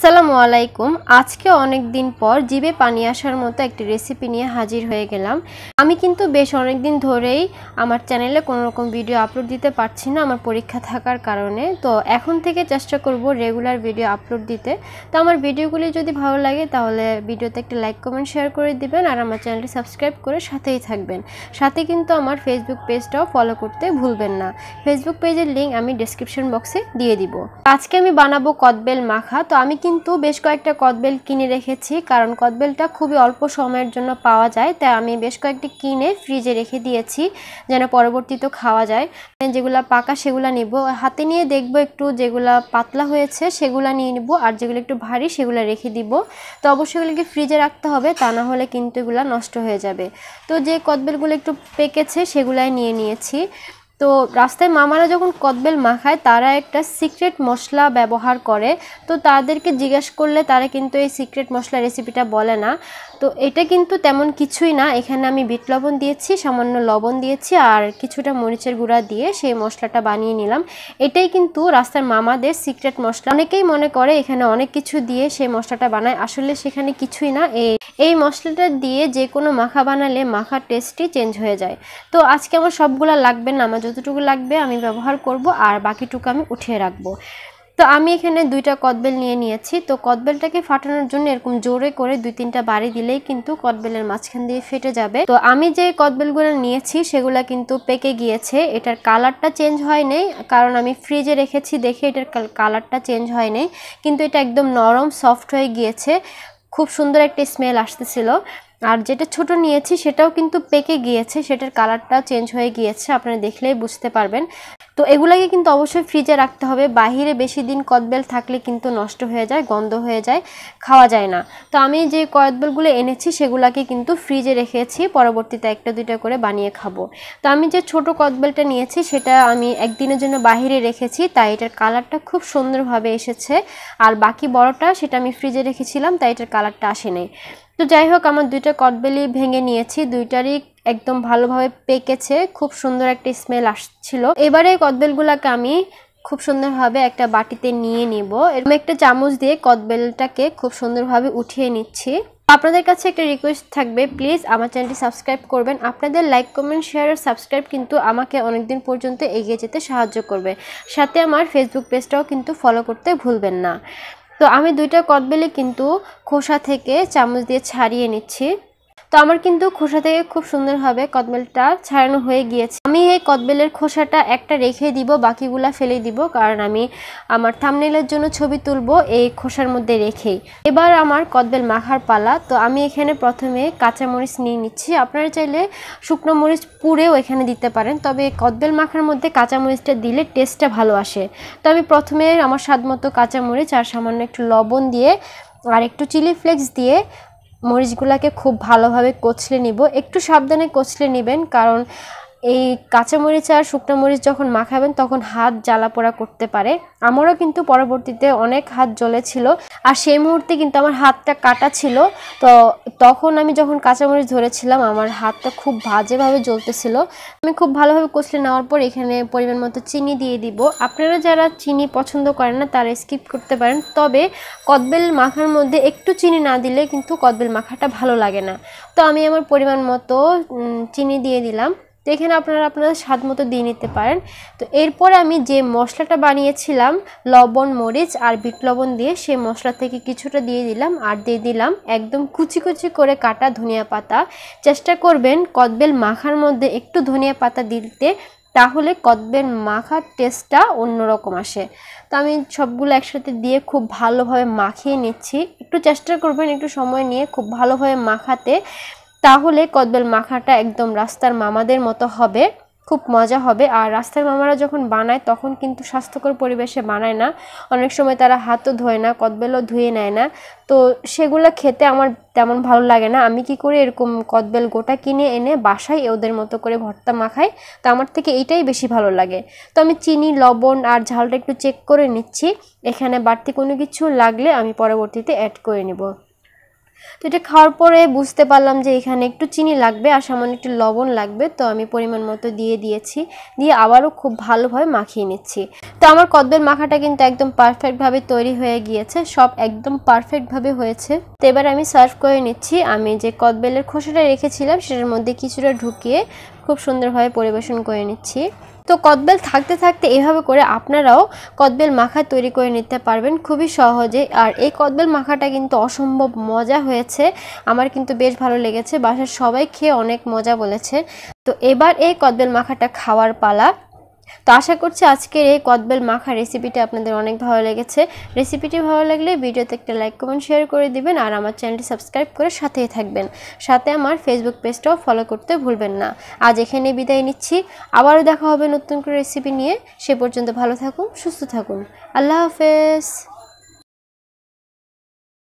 আসসালামু আলাইকুম আজকে অনেক দিন পর জিবে পানি আসার মতো একটি রেসিপি নিয়ে হাজির হয়ে গেলাম আমি কিন্তু বেশ অনেক দিন ধরেই আমার চ্যানেলে কোনো রকম ভিডিও আপলোড দিতে পারছি না আমার পরীক্ষা থাকার কারণে তো এখন থেকে চেষ্টা করব রেগুলার ভিডিও আপলোড দিতে তো আমার ভিডিওগুলি যদি ভালো লাগে তাহলে ভিডিওতে একটা লাইক কমেন্ট শেয়ার করে দিবেন আর আমার চ্যানেলটি সাবস্ক্রাইব করে সাথেই থাকবেন সাথে কিন্তু আমার ফেসবুক পেজটাও ফলো করতে ভুলবেন না ফেসবুক পেজের লিঙ্ক আমি ডিসক্রিপশন বক্সে দিয়ে দিব আজকে আমি বানাবো কদবেল মাখা তো আমি কিন্তু কিন্তু বেশ কয়েকটা কদবেল কিনে রেখেছি কারণ কদবেলটা খুবই অল্প সময়ের জন্য পাওয়া যায় তাই আমি বেশ কয়েকটি কিনে ফ্রিজে রেখে দিয়েছি যেন পরবর্তীতে খাওয়া যায় যেগুলা পাকা সেগুলা নিব হাতে নিয়ে দেখব একটু যেগুলা পাতলা হয়েছে সেগুলা নিয়ে নিব আর যেগুলো একটু ভারী সেগুলো রেখে দিব তো অবশ্যই এগুলোকে ফ্রিজে রাখতে হবে তা না হলে কিন্তু এগুলো নষ্ট হয়ে যাবে তো যে কদবেলগুলো একটু পেকেছে সেগুলাই নিয়ে নিয়েছি তো রাস্তায় মামারা যখন কদবেল মাখায় তারা একটা সিক্রেট মশলা ব্যবহার করে তো তাদেরকে জিজ্ঞেস করলে তারা কিন্তু এই সিক্রেট মশলা রেসিপিটা বলে না তো এটা কিন্তু তেমন কিছুই না এখানে আমি বিট লবণ দিয়েছি সামান্য লবণ দিয়েছি আর কিছুটা মরিচের গুঁড়া দিয়ে সেই মশলাটা বানিয়ে নিলাম এটাই কিন্তু রাস্তার মামাদের সিক্রেট মশলা অনেকেই মনে করে এখানে অনেক কিছু দিয়ে সেই মশলাটা বানায় আসলে সেখানে কিছুই না এই এই মশলাটা দিয়ে যে কোনো মাখা বানালে মাখার টেস্টই চেঞ্জ হয়ে যায় তো আজকে আমার সবগুলো লাগবে না আমার যতটুকু লাগবে আমি ব্যবহার করব আর বাকিটুকু আমি উঠিয়ে রাখবো তো আমি এখানে দুইটা কদবেল নিয়ে নিয়েছি তো কদবেলটাকে ফাটানোর জন্য এরকম জোরে করে দুই তিনটা বাড়ি দিলেই কিন্তু কদবেলের মাঝখান দিয়ে ফেটে যাবে তো আমি যে কদবেলগুলো নিয়েছি সেগুলো কিন্তু পেকে গিয়েছে এটার কালারটা চেঞ্জ হয় নাই কারণ আমি ফ্রিজে রেখেছি দেখে এটার কালারটা চেঞ্জ হয় নাই কিন্তু এটা একদম নরম সফট হয়ে গিয়েছে খুব সুন্দর একটা স্মেল আসতেছিল আর যেটা ছোট নিয়েছি সেটাও কিন্তু পেকে গিয়েছে সেটার কালারটা চেঞ্জ হয়ে গিয়েছে আপনারা দেখলেই বুঝতে পারবেন তো এগুলাকে কিন্তু অবশ্যই ফ্রিজে রাখতে হবে বাহিরে বেশি দিন কদবেল থাকলে কিন্তু নষ্ট হয়ে যায় গন্ধ হয়ে যায় খাওয়া যায় না তো আমি যে কদবেলগুলো এনেছি সেগুলাকে কিন্তু ফ্রিজে রেখেছি পরবর্তীতে একটা দুইটা করে বানিয়ে খাবো তো আমি যে ছোট কদবেলটা নিয়েছি সেটা আমি একদিনের জন্য বাহিরে রেখেছি তাই এটার কালারটা খুব সুন্দরভাবে এসেছে আর বাকি বড়টা সেটা আমি ফ্রিজে রেখেছিলাম তাই এটার কালারটা আসেনি তো যাই হোক আমার দুইটা কটবেলি ভেঙে নিয়েছি দুইটারই একদম ভালোভাবে পেকেছে খুব সুন্দর একটা স্মেল আসছিল এবারে কদবেলগুলোকে আমি খুব সুন্দরভাবে একটা বাটিতে নিয়ে নিব এরকম একটা চামচ দিয়ে কদবেলটাকে খুব সুন্দরভাবে উঠিয়ে নিচ্ছি আপনাদের কাছে একটা রিকোয়েস্ট থাকবে প্লিজ আমার চ্যানেলটি সাবস্ক্রাইব করবেন আপনাদের লাইক কমেন্ট শেয়ার আর সাবস্ক্রাইব কিন্তু আমাকে অনেকদিন পর্যন্ত এগিয়ে যেতে সাহায্য করবে সাথে আমার ফেসবুক পেজটাও কিন্তু ফলো করতে ভুলবেন না তো আমি দুইটা কদবেলে কিন্তু খোসা থেকে চামচ দিয়ে ছাড়িয়ে নিচ্ছি তো আমার কিন্তু খোসা থেকে খুব সুন্দরভাবে কদবেলটা ছাড়ানো হয়ে গিয়েছে আমি এই কদবেলের খোসাটা একটা রেখে দিব বাকিগুলা ফেলে দিব কারণ আমি আমার থামনেলের জন্য ছবি তুলব এই খোসার মধ্যে রেখেই এবার আমার কদবেল মাখার পালা তো আমি এখানে প্রথমে কাঁচা মরিচ নিয়ে নিচ্ছি আপনারা চাইলে শুকনো মরিচ পুড়েও এখানে দিতে পারেন তবে কদবেল মাখার মধ্যে কাঁচা মরিচটা দিলে টেস্টটা ভালো আসে তো আমি প্রথমে আমার স্বাদ মতো কাঁচামরিচ আর সামান্য একটু লবণ দিয়ে আর একটু চিলি ফ্লেক্স দিয়ে মরিচগুলাকে খুব ভালোভাবে কচলে নিব একটু সাবধানে কচলে নেবেন কারণ এই কাঁচামরিচ আর শুকনো মরিচ যখন মাখাবেন তখন হাত জ্বালা পোড়া করতে পারে আমারও কিন্তু পরবর্তীতে অনেক হাত জ্বলেছিল আর সেই মুহূর্তে কিন্তু আমার হাতটা কাটা ছিল তো তখন আমি যখন কাঁচামরিচ ধরেছিলাম আমার হাতটা খুব বাজেভাবে জ্বলতেছিল আমি খুব ভালোভাবে কষলে নেওয়ার পর এখানে পরিমাণ মতো চিনি দিয়ে দিব আপনারা যারা চিনি পছন্দ করেন না তারা স্কিপ করতে পারেন তবে কদবেল মাখার মধ্যে একটু চিনি না দিলে কিন্তু কদবেল মাখাটা ভালো লাগে না তো আমি আমার পরিমাণ মতো চিনি দিয়ে দিলাম তো এখানে আপনারা আপনাদের স্বাদ মতো দিয়ে নিতে পারেন তো এরপরে আমি যে মশলাটা বানিয়েছিলাম লবণ মরিচ আর বিট লবণ দিয়ে সেই মশলা থেকে কিছুটা দিয়ে দিলাম আর দিয়ে দিলাম একদম কুচি কুচি করে কাটা ধনিয়া পাতা চেষ্টা করবেন কদবেল মাখার মধ্যে একটু ধনিয়া পাতা দিতে তাহলে কদবের মাখার টেস্টটা অন্যরকম আসে তো আমি সবগুলো একসাথে দিয়ে খুব ভালোভাবে মাখিয়ে নিচ্ছি একটু চেষ্টা করবেন একটু সময় নিয়ে খুব ভালোভাবে মাখাতে তাহলে কদবেল মাখাটা একদম রাস্তার মামাদের মতো হবে খুব মজা হবে আর রাস্তার মামারা যখন বানায় তখন কিন্তু স্বাস্থ্যকর পরিবেশে বানায় না অনেক সময় তারা হাতও ধোয় না কদবেলও ধুয়ে নেয় না তো সেগুলো খেতে আমার তেমন ভালো লাগে না আমি কি করে এরকম কদবেল গোটা কিনে এনে বাসায় ওদের মতো করে ভর্তা মাখাই তো আমার থেকে এইটাই বেশি ভালো লাগে তো আমি চিনি লবণ আর ঝালটা একটু চেক করে নিচ্ছি এখানে বাড়তি কোনো কিছু লাগলে আমি পরবর্তীতে অ্যাড করে নেব তো এটা খাওয়ার পরে বুঝতে পারলাম যে এখানে একটু চিনি লাগবে আর সামান্য একটু লবণ লাগবে তো আমি পরিমাণ মতো দিয়ে দিয়েছি দিয়ে আবারও খুব ভালোভাবে মাখিয়ে নিচ্ছি তো আমার কদবেল মাখাটা কিন্তু একদম পারফেক্টভাবে তৈরি হয়ে গিয়েছে সব একদম পারফেক্টভাবে হয়েছে তো এবার আমি সার্ভ করে নিচ্ছি আমি যে কদবেলের খোসাটা রেখেছিলাম সেটার মধ্যে কিছুটা ঢুকিয়ে খুব সুন্দরভাবে পরিবেশন করে নিচ্ছি তো কদবেল থাকতে থাকতে এভাবে করে আপনারাও কদবেল মাখা তৈরি করে নিতে পারবেন খুবই সহজে আর এই কদবেল মাখাটা কিন্তু অসম্ভব মজা হয়েছে আমার কিন্তু বেশ ভালো লেগেছে বাসার সবাই খেয়ে অনেক মজা বলেছে তো এবার এই কদবেল মাখাটা খাওয়ার পালা তো আশা করছি আজকের এই কদবেল মাখা রেসিপিটা আপনাদের অনেক ভালো লেগেছে রেসিপিটি ভালো লাগলে ভিডিওতে একটা লাইক কমেন্ট শেয়ার করে দিবেন আর আমার চ্যানেলটি সাবস্ক্রাইব করে সাথেই থাকবেন সাথে আমার ফেসবুক পেজটাও ফলো করতে ভুলবেন না আজ এখানে বিদায় নিচ্ছি আবারও দেখা হবে নতুন করে রেসিপি নিয়ে সে পর্যন্ত ভালো থাকুন সুস্থ থাকুন আল্লাহ হাফেজ